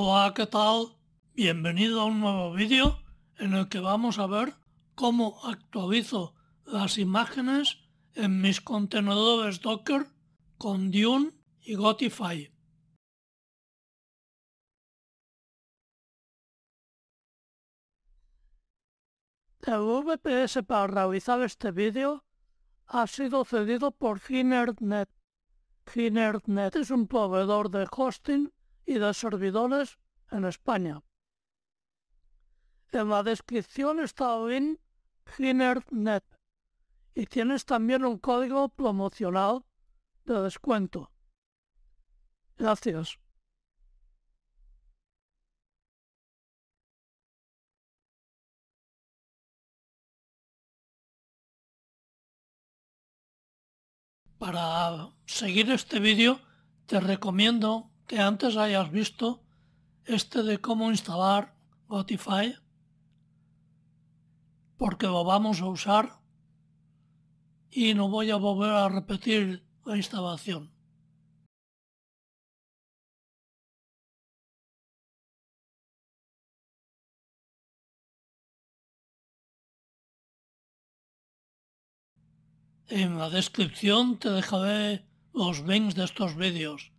Hola, ¿qué tal? Bienvenido a un nuevo vídeo en el que vamos a ver cómo actualizo las imágenes en mis contenedores Docker con Dune y Gotify. El VPS para realizar este vídeo ha sido cedido por Ginernet. Ginernet es un proveedor de hosting y de servidores en España. En la descripción está el GinerNet y tienes también un código promocional de descuento. Gracias. Para seguir este vídeo te recomiendo que antes hayas visto este de cómo instalar Gotify, porque lo vamos a usar y no voy a volver a repetir la instalación. En la descripción te dejaré los links de estos vídeos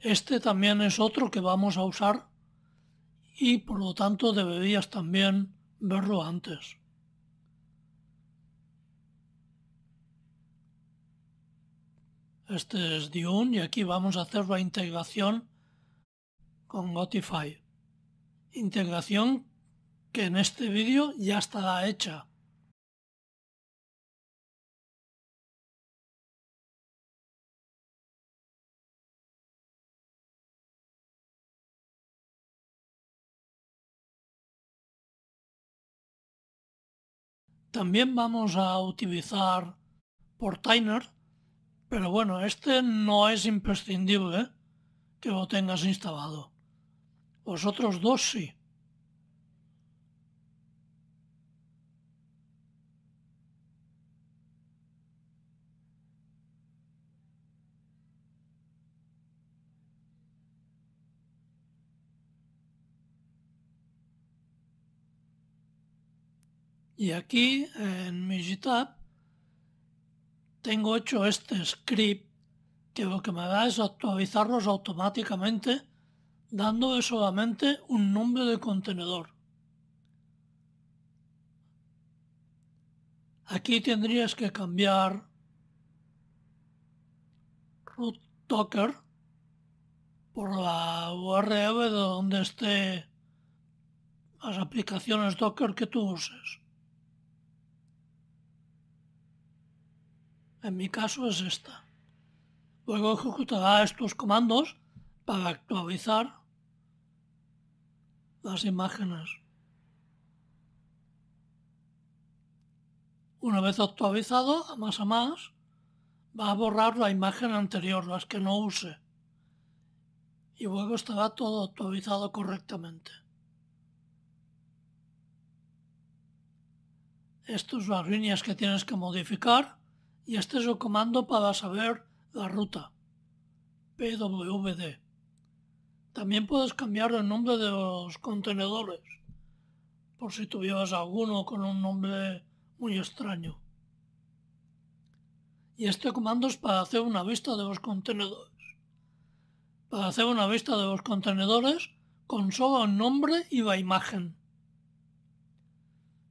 Este también es otro que vamos a usar y por lo tanto deberías también verlo antes. Este es Dune y aquí vamos a hacer la integración con Gotify. Integración que en este vídeo ya estará hecha También vamos a utilizar Portainer, pero bueno, este no es imprescindible que lo tengas instalado. vosotros dos sí. Y aquí en mi GitHub tengo hecho este script que lo que me da es actualizarlos automáticamente dándole solamente un nombre de contenedor. Aquí tendrías que cambiar root docker por la URL donde esté las aplicaciones docker que tú uses. En mi caso es esta. Luego ejecutará estos comandos para actualizar las imágenes. Una vez actualizado, a más a más, va a borrar la imagen anterior, las que no use. Y luego estará todo actualizado correctamente. Estas son las líneas que tienes que modificar y este es el comando para saber la ruta. PWD. También puedes cambiar el nombre de los contenedores, por si tuvieras alguno con un nombre muy extraño. Y este comando es para hacer una vista de los contenedores. Para hacer una vista de los contenedores con solo el nombre y la imagen.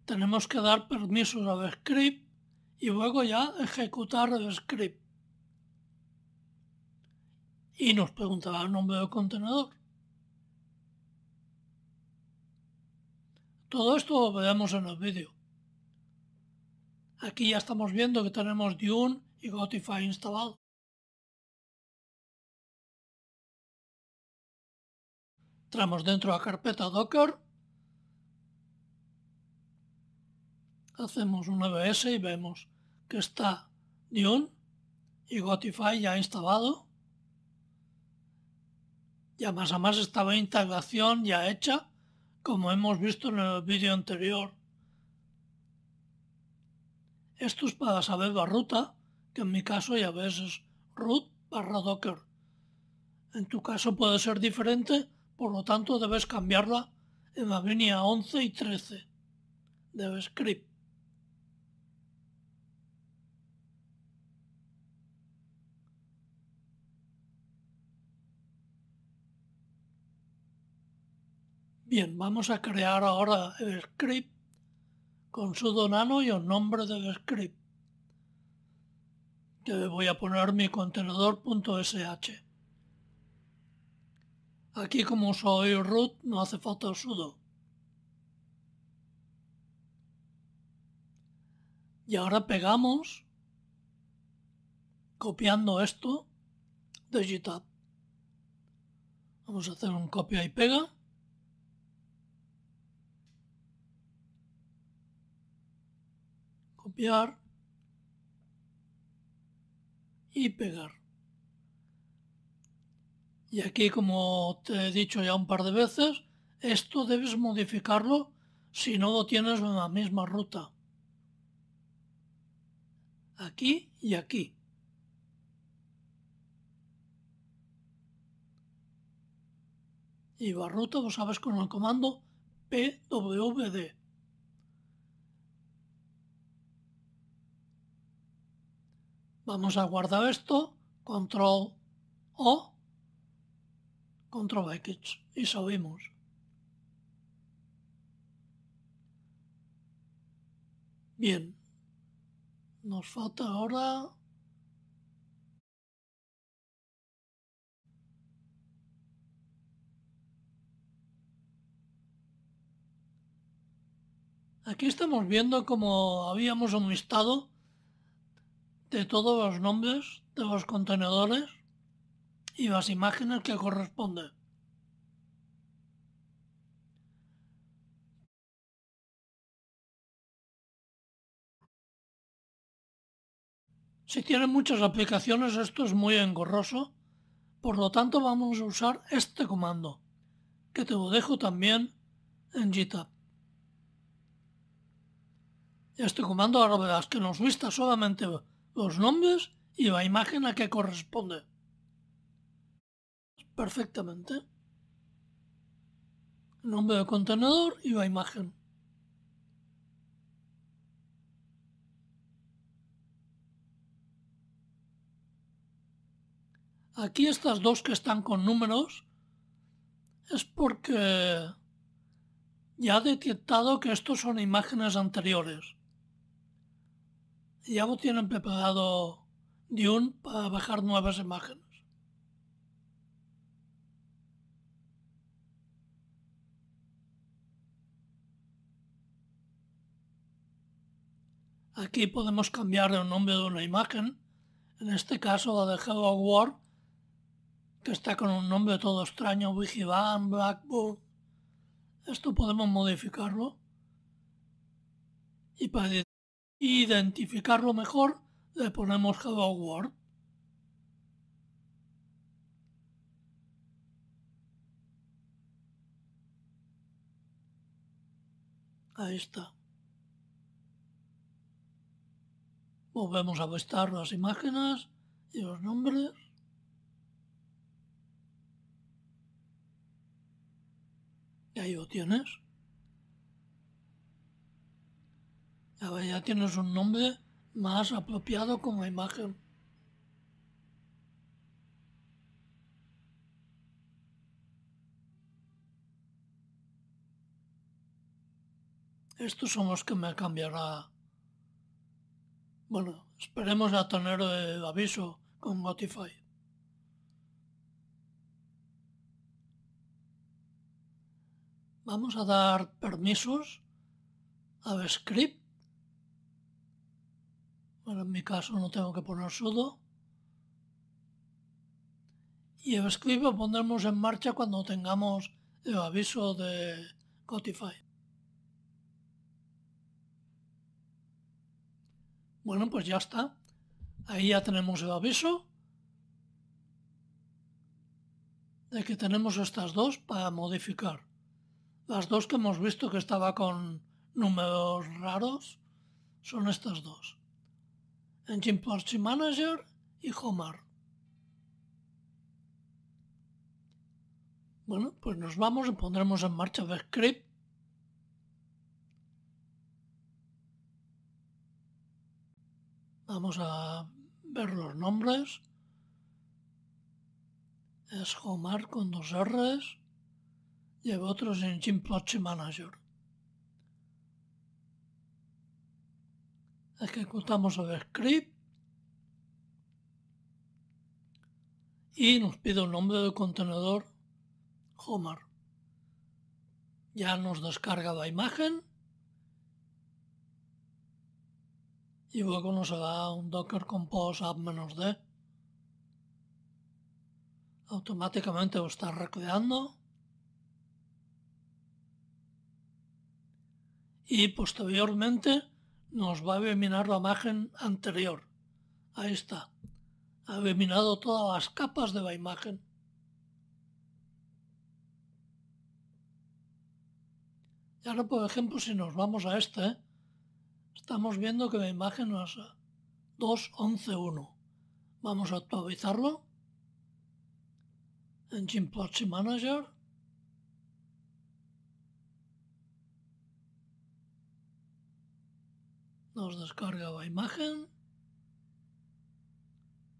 Tenemos que dar permisos a script y luego ya ejecutar el script. Y nos preguntará el nombre del contenedor. Todo esto lo veremos en el vídeo. Aquí ya estamos viendo que tenemos Dune y Gotify instalado. Entramos dentro de la carpeta Docker hacemos un EBS y vemos que está Dion y Gotify ya instalado. Ya más a más estaba integración ya hecha, como hemos visto en el vídeo anterior. Esto es para saber la ruta, que en mi caso ya ves es root barra docker. En tu caso puede ser diferente, por lo tanto debes cambiarla en la línea 11 y 13 de script. Bien, vamos a crear ahora el script con sudo nano y el nombre del script. Que voy a poner mi contenedor.sh. Aquí como soy root no hace falta sudo. Y ahora pegamos copiando esto de GitHub. Vamos a hacer un copia y pega. y pegar. Y aquí, como te he dicho ya un par de veces, esto debes modificarlo si no lo tienes en la misma ruta. Aquí y aquí. Y la ruta lo sabes con el comando pwd. Vamos a guardar esto, control O, control X y subimos. Bien, nos falta ahora Aquí estamos viendo como habíamos un de todos los nombres de los contenedores y las imágenes que corresponden. Si tiene muchas aplicaciones esto es muy engorroso, por lo tanto vamos a usar este comando, que te lo dejo también en GitHub. Este comando ahora verás que nos vista solamente los nombres y la imagen a que corresponde. Perfectamente. nombre de contenedor y la imagen. Aquí estas dos que están con números es porque ya ha detectado que estos son imágenes anteriores ya lo tienen preparado Dune para bajar nuevas imágenes. Aquí podemos cambiar el nombre de una imagen, en este caso la de Hello World, que está con un nombre todo extraño, van Blackboard Esto podemos modificarlo. Y para y identificarlo mejor le ponemos Hello word Ahí está. Volvemos a prestar las imágenes y los nombres. Y ahí lo tienes. Ahora ya tienes un nombre más apropiado como imagen. Estos son los que me cambiará. Bueno, esperemos a tener el aviso con Notify. Vamos a dar permisos a script en mi caso no tengo que poner sudo. Y script lo pondremos en marcha cuando tengamos el aviso de Cotify. Bueno, pues ya está. Ahí ya tenemos el aviso de que tenemos estas dos para modificar. Las dos que hemos visto que estaba con números raros son estas dos. Engine Party Manager y Homar. Bueno, pues nos vamos y pondremos en marcha el script. Vamos a ver los nombres. Es Homar con dos R's y el otro es Engine Manager. ejecutamos el script y nos pide el nombre del contenedor Homer. Ya nos descarga la imagen y luego nos da un docker compose app-d. Automáticamente lo está recreando. Y posteriormente nos va a eliminar la imagen anterior. Ahí está. Ha eliminado todas las capas de la imagen. Y ahora, por ejemplo, si nos vamos a este. ¿eh? estamos viendo que la imagen es 2.11.1. Vamos a actualizarlo. en Proxy Manager. nos descarga la imagen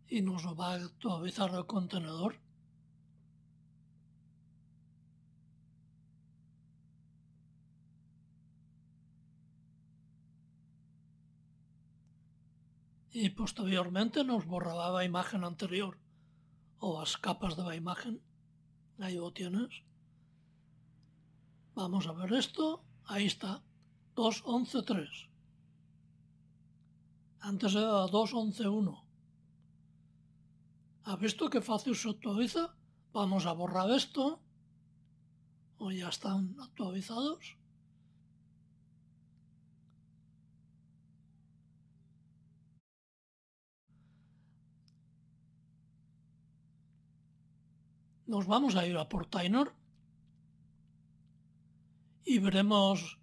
y nos lo va a actualizar el contenedor. Y posteriormente nos borraba la imagen anterior o las capas de la imagen. Ahí lo tienes. Vamos a ver esto. Ahí está. 2.11.3. Antes era 2.11.1. ¿Has visto qué fácil se actualiza? Vamos a borrar esto. O ya están actualizados. Nos vamos a ir a Portainor y veremos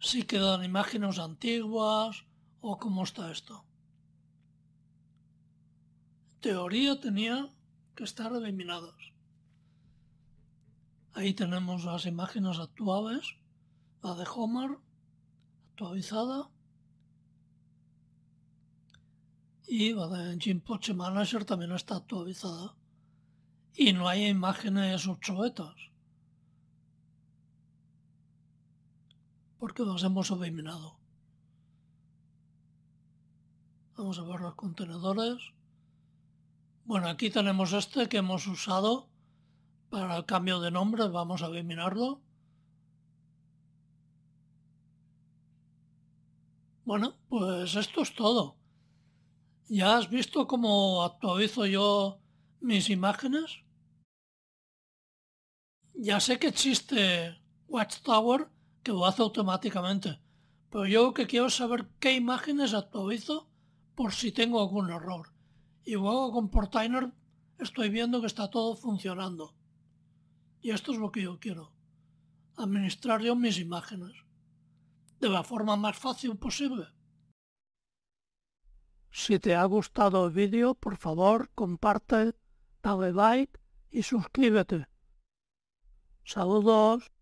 si quedan imágenes antiguas ¿O cómo está esto? Teoría tenía que estar eliminadas Ahí tenemos las imágenes actuales, la de Homer, actualizada, y la de Jim Poche Manager también está actualizada. Y no hay imágenes obsoletas, porque las hemos eliminado. Vamos a ver los contenedores. Bueno, aquí tenemos este que hemos usado para el cambio de nombre. Vamos a eliminarlo. Bueno, pues esto es todo. ¿Ya has visto cómo actualizo yo mis imágenes? Ya sé que existe Watchtower que lo hace automáticamente, pero yo lo que quiero es saber qué imágenes actualizo por si tengo algún error. Y luego con Portainer estoy viendo que está todo funcionando. Y esto es lo que yo quiero. Administrar yo mis imágenes. De la forma más fácil posible. Si te ha gustado el vídeo, por favor, comparte, dale like y suscríbete. Saludos.